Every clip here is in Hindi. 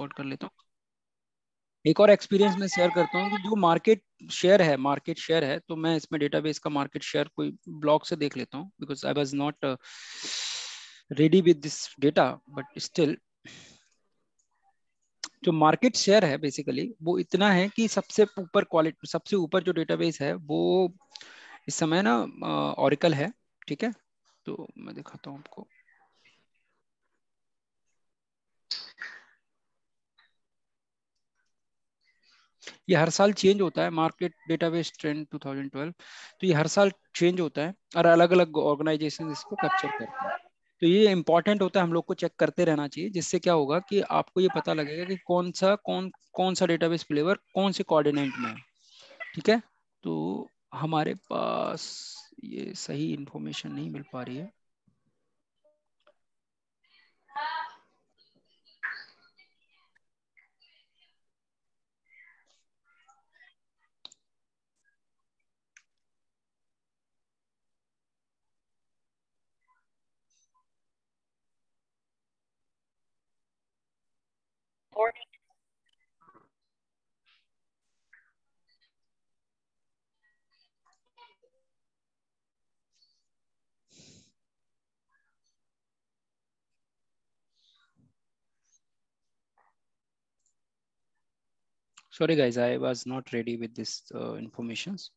रिकॉर्ड कर लेता हूँ एक और एक्सपीरियंस मैं शेयर करता हूँ कि जो मार्केट शेयर है मार्केट शेयर है तो मैं इसमें डेटाबेस का मार्केट शेयर कोई ब्लॉक से देख लेता हूँ because I was not ready with this data but still जो मार्केट शेयर है बेसिकली वो इतना है कि सबसे ऊपर क्वालिटी सबसे ऊपर जो डेटाबेस है वो इस समय ना ऑरिकल uh, है ठीक है तो मैं दिखाता हूँ आपको ये हर साल चेंज होता है मार्केट डेटाबेस ट्रेंड 2012 तो ये हर साल चेंज होता है और अलग अलग ऑर्गेनाइजेशन इसको कैप्चर करते हैं तो ये इंपॉर्टेंट होता है हम लोग को चेक करते रहना चाहिए जिससे क्या होगा कि आपको ये पता लगेगा कि कौन सा कौन कौन सा डेटाबेस फ्लेवर कौन से कोऑर्डिनेट में है ठीक है तो हमारे पास ये सही इंफॉर्मेशन नहीं मिल पा रही है recording. Sorry guys, I was not ready with this uh, informations.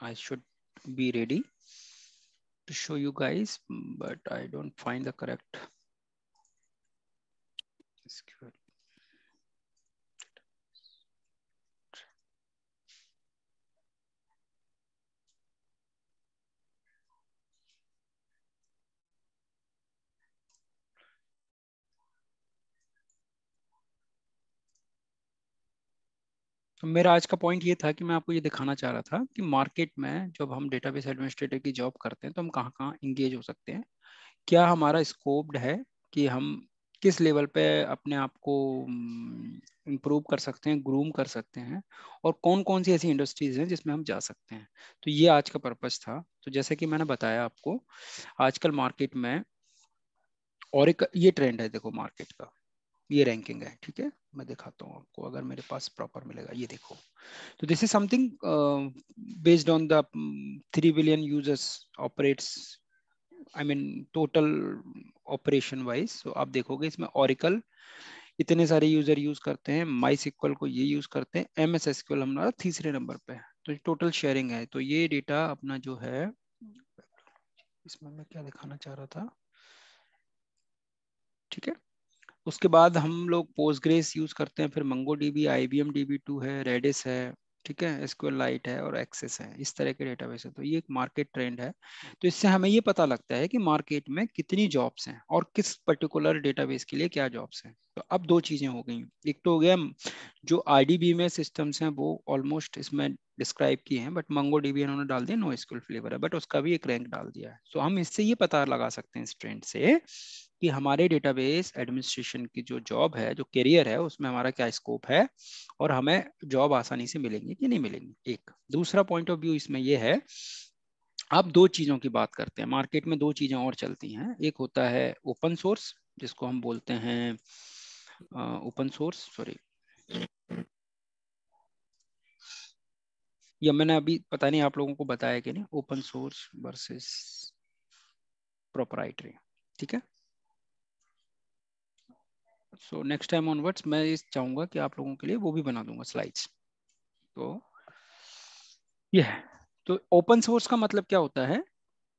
I should be ready to show you guys, but I don't find the correct SQL. मेरा आज का पॉइंट ये था कि मैं आपको ये दिखाना चाह रहा था कि मार्केट में जब हम डेटाबेस एडमिनिस्ट्रेटर की जॉब करते हैं तो हम कहाँ कहाँ इंगेज हो सकते हैं क्या हमारा स्कोप्ड है कि हम किस लेवल पे अपने आप को इम्प्रूव कर सकते हैं ग्रूम कर सकते हैं और कौन कौन सी ऐसी इंडस्ट्रीज हैं जिसमें हम जा सकते हैं तो ये आज का पर्पज़ था तो जैसे कि मैंने बताया आपको आजकल मार्केट में और एक ये ट्रेंड है देखो मार्केट का ये रैंकिंग है ठीक है मैं दिखाता हूँ आपको अगर मेरे पास प्रॉपर मिलेगा ये देखो तो this is something based on the three billion users operates I mean total operation wise तो आप देखोगे इसमें ऑरिकल इतने सारे यूजर यूज करते हैं माई सिक्वल को ये यूज करते हैं एम एस एसक्यूएल हमारा तीसरे नंबर पे है तो टोटल शेयरिंग है तो ये डेटा अपना जो है इसमें मैं क्या दिखाना चाह रहा था ठीक है उसके बाद हम लोग ग्रेस यूज करते हैं फिर Mongo DB I B M B two है रेडिस है ठीक है एसक्यूएल लाइट है और एक्सेस है इस तरह के डेटाबेस है तो ये एक मार्केट ट्रेंड है तो इससे हमें ये पता लगता है कि मार्केट में कितनी जॉब्स हैं और किस पर्टिकुलर डेटाबेस के लिए क्या जॉब्स हैं तो अब दो चीज़ें हो गई एक तो हो गया जो बी में सिस्टम्स हैं वो ऑलमोस्ट इसमें डिस्क्राइब किए हैं बट मंगो डीबी इन्होंने डाल दिया नो स्कूल फ्लेवर है बट उसका भी एक रैंक डाल दिया है सो हम इससे ये पता लगा सकते हैं इस ट्रेंड से कि हमारे डेटाबेस एडमिनिस्ट्रेशन की जो जॉब है जो करियर है उसमें हमारा क्या स्कोप है और हमें जॉब आसानी से मिलेंगे कि नहीं मिलेंगे एक दूसरा पॉइंट ऑफ व्यू इसमें यह है आप दो चीज़ों की बात करते हैं मार्केट में दो चीज़ें और चलती हैं एक होता है ओपन सोर्स जिसको हम बोलते हैं ओपन सोर्स सॉरी या मैंने अभी पता नहीं आप लोगों को बताया कि नहीं ओपन सोर्स वर्सेस प्रोपराइटरी ठीक है सो नेक्स्ट टाइम ऑनवर्ड्स मैं ये चाहूंगा कि आप लोगों के लिए वो भी बना दूंगा स्लाइड्स तो ये है तो ओपन सोर्स का मतलब क्या होता है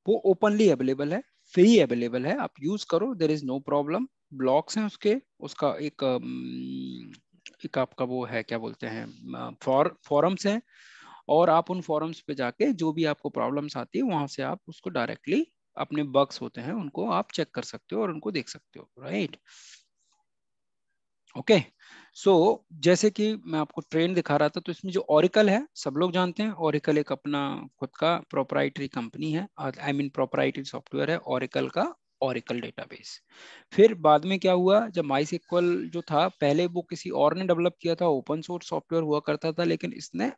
वो ओपनली अवेलेबल है फ्री अवेलेबल है आप यूज करो there is no problem blocks हैं उसके उसका एक एक आपका वो है क्या बोलते हैं फॉर फॉरम्स हैं और आप उन फॉरम्स पे जाके जो भी आपको प्रॉब्लम्स आती है वहां से आप उसको डायरेक्टली अपने बग्स होते हैं उनको आप चेक कर सकते हो और उनको देख सकते हो right right? Okay so so, जैसे कि मैं आपको ट्रेंड दिखा रहा था तो इसमें जो ओरिकल है सब लोग जानते हैं ओरिकल एक अपना खुद का प्रोपराइटरी कंपनी है आई मीन प्रोपराइटरी सॉफ्टवेयर है ओरिकल का ओरिकल डेटाबेस फिर बाद में क्या हुआ जब माइस इक्वल जो था पहले वो किसी और ने डेवलप किया था ओपन सोर्स सॉफ्टवेयर हुआ करता था लेकिन इसने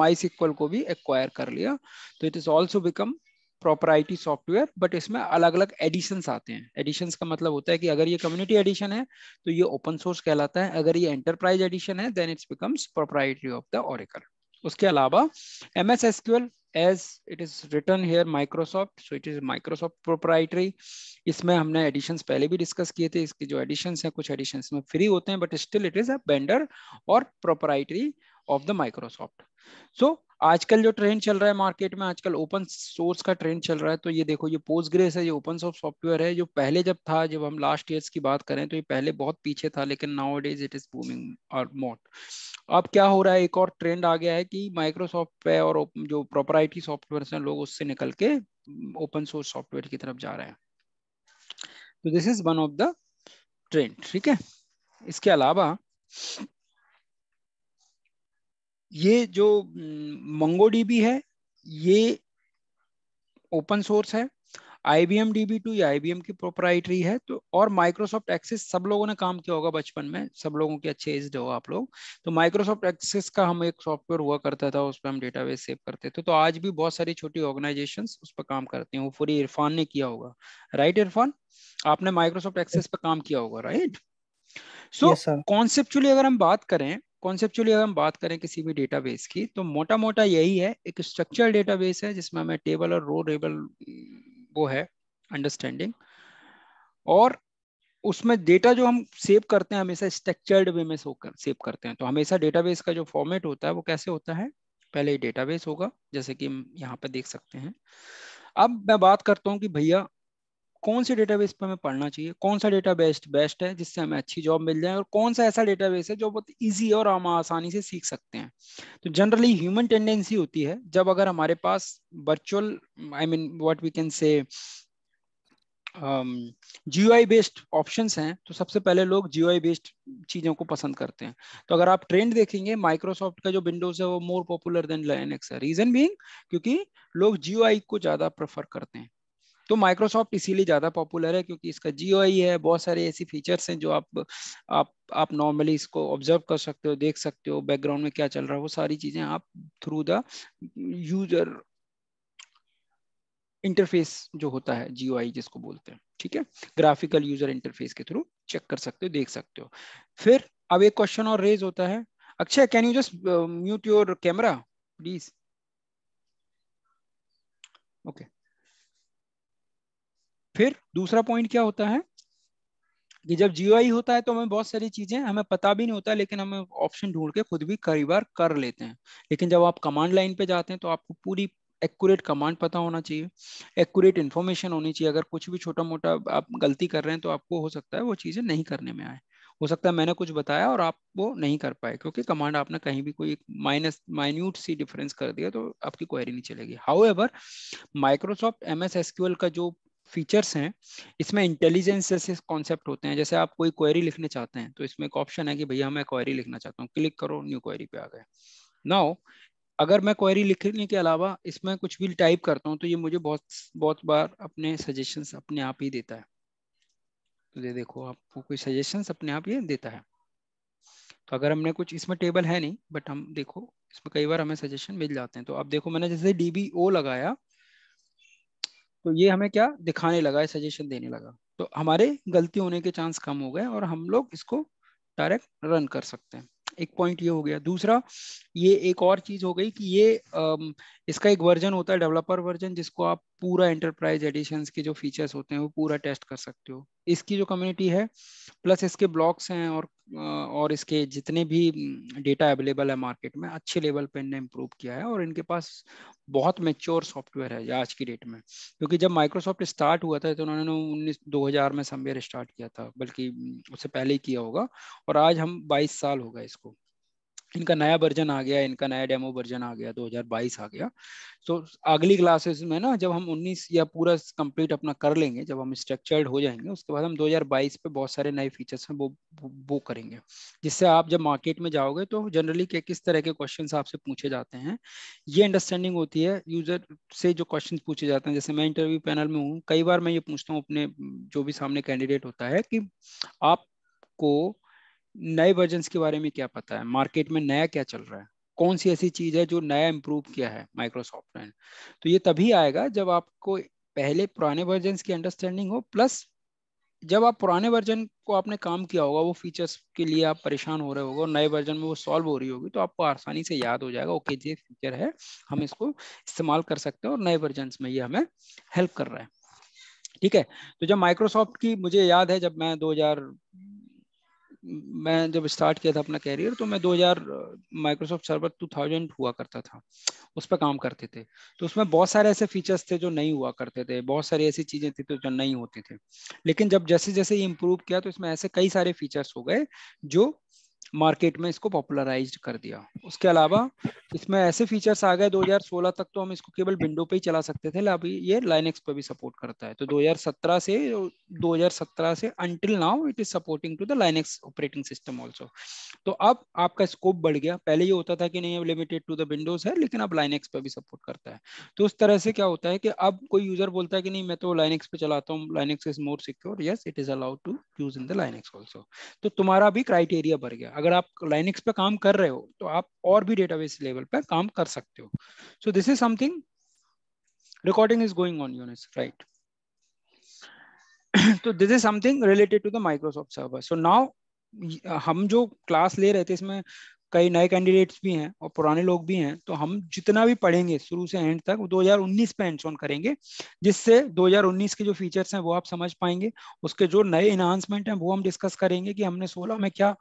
माइस इक्वल को भी एक्वायर कर लिया तो it is also become proprietary software but इसमें अलग अलग एडिशन आते हैं एडिशन का मतलब होता है कि अगर ये कम्युनिटी एडिशन है तो ये ओपन सोर्स कहलाता है अगर ये एंटरप्राइज एडिशन है then it's becomes proprietary of the Oracle उसके अलावा M S SQL as it is written here Microsoft so it is Microsoft proprietary इसमें हमने एडिशन पहले भी डिस्कस किए थे इसके जो एडिशन है कुछ एडिशन में फ्री होते हैं but still it is a vendor or proprietary of the Microsoft so आजकल जो ट्रेंड चल रहा है मार्केट में आजकल ओपन सोर्स का ट्रेंड चल रहा है तो ये देखो ये पोस्ट ग्रेस है ये ओपन सोर्स सॉफ्टवेयर है जो पहले जब था जब हम लास्ट ईयर्स की बात करें तो ये पहले बहुत पीछे था लेकिन nowadays it is booming और मोट अब क्या हो रहा है एक और ट्रेंड आ गया है कि माइक्रोसॉफ्ट पे और जो प्रोपराइटी सॉफ्टवेयर है लोग उससे निकल के ओपन सोर्स सॉफ्टवेयर की तरफ जा रहे हैं तो this is one of the trend ठीक है इसके अलावा ये जो मंगो डीबी है ये ओपन सोर्स है D B two B M की प्रोपराइटरी है तो और माइक्रोसॉफ्ट एक्सेस सब लोगों ने काम किया होगा बचपन में सब लोगों के अच्छे एज होगा आप लोग तो माइक्रोसॉफ्ट एक्सेस का हम एक सॉफ्टवेयर हुआ करता था उस पर हम डेटाबेस सेव करते थे तो आज भी बहुत सारी छोटी ऑर्गेनाइजेशन उस पर काम करते हैं वो पूरी इरफान ने किया होगा राइट इरफान आपने माइक्रोसॉफ्ट एक्सेस पर काम किया होगा राइट सो कॉन्सेप्चुअली अगर हम बात करें कॉन्सेप्चुअली अगर हम बात करें किसी भी डेटाबेस की तो मोटा मोटा यही है एक स्ट्रक्चर डेटाबेस है जिसमें हमें टेबल और रो टेबल वो है अंडरस्टैंडिंग और उसमें डेटा जो हम सेव करते हैं हमेशा स्ट्रक्चर्ड वे में सेव करते हैं तो हमेशा डेटाबेस का जो फॉर्मेट होता है वो कैसे होता है पहले ही डेटाबेस होगा जैसे कि हम यहाँ पर देख सकते हैं अब मैं बात करता हूँ कि भैया कौन से डेटाबेस पर हमें पढ़ना चाहिए कौन सा डेटा बेस्ट बेस्ट है जिससे हमें अच्छी जॉब मिल जाए और कौन सा ऐसा डेटाबेस है जो बहुत इजी और हम आसानी से सीख सकते हैं तो जनरली ह्यूमन टेंडेंसी होती है जब अगर हमारे पास virtual I mean what we can say Jio I based options हैं तो सबसे पहले लोग जियो आई बेस्ड चीज़ों को पसंद करते हैं तो अगर आप ट्रेंड देखेंगे माइक्रोसॉफ्ट का जो विंडोज है वो मोर पॉपुलर देन एक्स है रीजन बींग क्योंकि लोग जियो आई को ज़्यादा प्रेफर करते हैं तो माइक्रोसॉफ्ट इसीलिए ज़्यादा पॉपुलर है क्योंकि इसका जियो है बहुत सारे ऐसी फीचर्स हैं जो आप आप आप नॉर्मली इसको ऑब्जर्व कर सकते हो देख सकते हो बैकग्राउंड में क्या चल रहा है वो सारी चीज़ें आप थ्रू द यूजर इंटरफेस जो होता है जियो जिसको बोलते हैं ठीक है ग्राफिकल यूजर इंटरफेस के थ्रू चेक कर सकते हो देख सकते हो फिर अब एक क्वेश्चन और रेज होता है Akshay can you just mute your camera please okay okay. फिर दूसरा पॉइंट क्या होता है कि जब जीओ होता है तो हमें बहुत सारी चीजें हमें पता भी नहीं होता लेकिन हमें ऑप्शन ढूंढ के खुद भी कई बार कर लेते हैं लेकिन जब आप कमांड लाइन पे जाते हैं तो आपको पूरी एक्यूरेट कमांड पता होना चाहिए एक्यूरेट इन्फॉर्मेशन होनी चाहिए अगर कुछ भी छोटा मोटा आप गलती कर रहे हैं तो आपको हो सकता है वो चीज़ें नहीं करने में आए हो सकता है मैंने कुछ बताया और आप वो नहीं कर पाए क्योंकि कमांड आपने कहीं भी कोई माइनस माइन्यूट सी डिफरेंस कर दिया तो आपकी क्वेरी नहीं चलेगी however Microsoft M S का जो फीचर्स हैं इसमें इंटेलिजेंस जैसे कॉन्सेप्ट होते हैं जैसे आप कोई क्वेरी लिखने चाहते हैं तो इसमें एक ऑप्शन है कि भैया मैं क्वेरी लिखना चाहता हूँ क्लिक करो न्यू क्वेरी पे आ गए नाउ अगर मैं क्वेरी लिखने के अलावा इसमें कुछ भी टाइप करता हूँ तो ये मुझे बहुत बहुत बार अपने सजेशन अपने आप ही देता है तो ये देखो आपको कोई सजेशन अपने आप ये देता है तो अगर हमने कुछ इसमें टेबल है नहीं बट हम देखो इसमें कई बार हमें सजेशन मिल जाते हैं तो आप देखो मैंने जैसे ओ लगाया तो ये हमें क्या दिखाने लगा सजेशन देने लगा तो हमारे गलती होने के चांस कम हो गए और हम लोग इसको डायरेक्ट रन कर सकते हैं एक पॉइंट ये हो गया दूसरा ये एक और चीज हो गई कि ये अम, इसका एक वर्जन होता है डेवलपर वर्जन जिसको आप पूरा एंटरप्राइज एडिशन के जो फीचर्स होते हैं वो पूरा टेस्ट कर सकते हो इसकी जो कम्युनिटी है प्लस इसके ब्लॉक्स हैं और और इसके जितने भी डेटा अवेलेबल है मार्केट में अच्छे लेवल पे इनने इम्प्रूव किया है और इनके पास बहुत मेच्योर सॉफ्टवेयर है आज की डेट में क्योंकि जब माइक्रोसॉफ्ट स्टार्ट हुआ था तो उन्होंने उन्नीस दो हज़ार में समवेयर स्टार्ट किया था बल्कि उससे पहले ही किया होगा और आज हम बाईस साल होगा इसको इनका नया वर्जन आ गया इनका नया डेमो वर्जन आ गया 2022 आ गया तो अगली क्लासेस में ना जब हम 19 या पूरा कंप्लीट अपना कर लेंगे जब हम स्ट्रक्चर्ड हो जाएंगे उसके बाद हम 2022 पे बहुत सारे नए फीचर्स हैं वो वो करेंगे जिससे आप जब मार्केट में जाओगे तो जनरली के किस तरह के क्वेश्चन आपसे पूछे जाते हैं ये अंडरस्टैंडिंग होती है यूजर से जो क्वेश्चन पूछे जाते हैं जैसे मैं इंटरव्यू पैनल में हूँ कई बार मैं ये पूछता हूँ अपने जो भी सामने कैंडिडेट होता है कि आपको नए वर्जन के बारे में क्या पता है मार्केट में नया क्या चल रहा है कौन सी ऐसी चीज है जो नया इम्प्रूव किया है माइक्रोसॉफ्ट ने तो ये तभी आएगा जब आपको पहले पुराने वर्जन की अंडरस्टैंडिंग हो प्लस जब आप पुराने वर्जन को आपने काम किया होगा वो फीचर्स के लिए आप परेशान हो रहे होगा और नए वर्जन में वो सॉल्व हो रही होगी तो आपको आसानी से याद हो जाएगा ओके ये फीचर है हम इसको इस्तेमाल कर सकते हैं और नए वर्जन में ये हमें हेल्प कर रहा है ठीक है तो जब माइक्रोसॉफ्ट की मुझे याद है जब मैं मैं जब स्टार्ट किया था अपना कैरियर तो मैं 2000 माइक्रोसॉफ्ट सर्वर 2000 हुआ करता था उस पर काम करते थे तो उसमें बहुत सारे ऐसे फीचर्स थे जो नहीं हुआ करते थे बहुत सारी ऐसी चीज़ें थी तो जो नहीं होती थी लेकिन जब जैसे जैसे ये इम्प्रूव किया तो इसमें ऐसे कई सारे फीचर्स हो गए जो मार्केट में इसको पॉपुलराइज कर दिया उसके अलावा इसमें ऐसे फीचर्स आ गए 2016 तक तो हम इसको केवल विंडो पे ही चला सकते थे अभी ये लाइनेक्स पे भी सपोर्ट करता है तो 2017 से 2017 से until now it is supporting to the Linux operating system also तो अब आपका स्कोप बढ़ गया पहले ये होता था कि नहीं अब लिमिटेड टू द विंडोज है लेकिन अब लाइनेक्स पे भी सपोर्ट करता है तो उस तरह से क्या होता है कि अब कोई यूजर बोलता है कि नहीं मैं तो लाइनेक्स पे चलाता हूँ Linux is more secure yes it is allowed to use in the Linux also तो तुम्हारा भी क्राइटेरिया बढ़ गया अगर आप लाइनिक्स पे काम कर रहे हो तो आप और भी डेटाबेस लेवल पे काम कर सकते हो so this is something recording is going on unit right तो this is something related to the Microsoft server so now हम जो क्लास ले रहे थे इसमें कई नए कैंडिडेट्स भी हैं और पुराने लोग भी हैं तो हम जितना भी पढ़ेंगे शुरू से एंड तक 2019 पे एंड ऑन करेंगे जिससे 2019 के जो फीचर्स हैं वो आप समझ पाएंगे उसके जो नए इन्हांसमेंट हैं वो हम डिस्कस करेंगे कि हमने 16 में क्या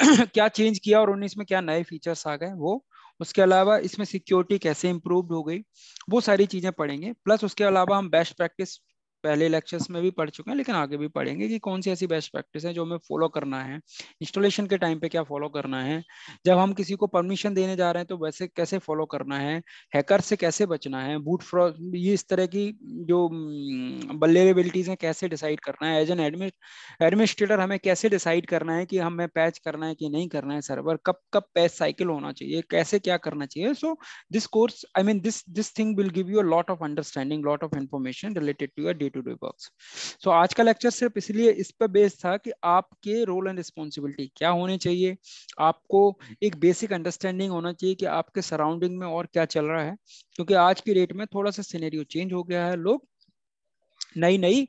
क्या चेंज किया और 19 में क्या नए फीचर्स आ गए वो उसके अलावा इसमें सिक्योरिटी कैसे इंप्रूव हो गई वो सारी चीज़ें पढ़ेंगे प्लस उसके अलावा हम बेस्ट प्रैक्टिस पहले लेक्चर्स में भी पढ़ चुके हैं लेकिन आगे भी पढ़ेंगे कि कौन सी ऐसी बेस्ट प्रैक्टिस है जो हमें फॉलो करना है इंस्टॉलेशन के टाइम पे क्या फॉलो करना है जब हम किसी को परमिशन देने जा रहे हैं तो वैसे कैसे फॉलो करना है हैकर से कैसे बचना है बूट फ्रॉड ये इस तरह की जो बल्लेबिलिटीज हम्म, हैं कैसे डिसाइड करना है एज एन एडमिनिस्ट्रेटर हमें कैसे डिसाइड करना है कि हमें पैच करना है कि नहीं करना है सर्वर कब कब पैच साइकिल होना चाहिए कैसे क्या करना चाहिए so this course I mean this this thing will give you a lot of understanding lot of information related to your today work so आज का लेक्चर सिर्फ इसलिए इस पर बेस्ड था कि आपके रोल एंड रिस्पॉन्सिबिलिटी क्या होने चाहिए आपको एक बेसिक अंडरस्टैंडिंग होना चाहिए कि आपके सराउंडिंग में और क्या चल रहा है क्योंकि आज की डेट में थोड़ा सा सीनेरियो चेंज हो गया है लोग नई नई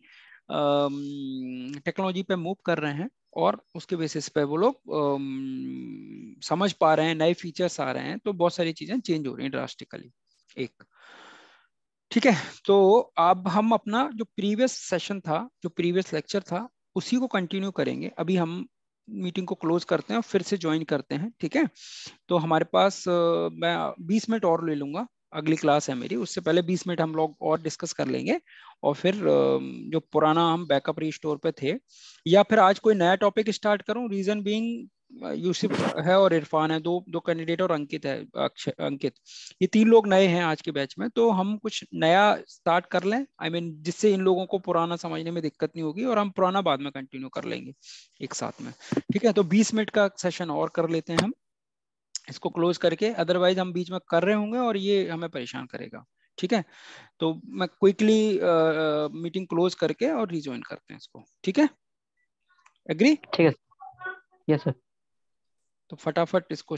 टेक्नोलॉजी पे मूव कर रहे हैं और उसके बेसिस पे वो लोग समझ पा रहे हैं नए फीचर्स आ रहे हैं तो बहुत सारी चीज़ें चेंज हो रही हैं ड्रास्टिकली एक ठीक है तो अब हम अपना जो प्रीवियस सेशन था जो प्रीवियस लेक्चर था उसी को कंटिन्यू करेंगे अभी हम मीटिंग को क्लोज करते हैं और फिर से ज्वाइन करते हैं ठीक है तो हमारे पास मैं 20 मिनट और ले लूंगा अगली क्लास है मेरी उससे पहले 20 मिनट हम लोग और डिस्कस कर लेंगे और फिर जो पुराना हम बैकअप रिस्टोर पे थे या फिर आज कोई नया टॉपिक स्टार्ट करूं रीजन बीइंग यूसुफ है और इरफान है दो दो कैंडिडेट और अंकित है अक्षय अंकित ये तीन लोग नए हैं आज के बैच में तो हम कुछ नया स्टार्ट कर लें आई I मीन mean, जिससे इन लोगों को पुराना समझने में दिक्कत नहीं होगी और हम पुराना बाद में कंटिन्यू कर लेंगे एक साथ में ठीक है तो बीस मिनट का सेशन और कर लेते हैं हम इसको क्लोज करके अदरवाइज हम बीच में कर रहे होंगे और ये हमें परेशान करेगा ठीक है तो मैं क्विकली मीटिंग क्लोज करके और रिज्वाइन करते हैं इसको ठीक है एग्री ठीक है यस सर तो फटाफट इस क्वेश्चन